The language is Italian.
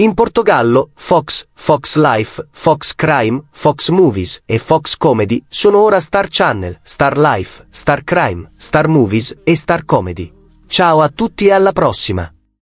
In Portogallo, Fox, Fox Life, Fox Crime, Fox Movies e Fox Comedy sono ora Star Channel, Star Life, Star Crime, Star Movies e Star Comedy. Ciao a tutti e alla prossima!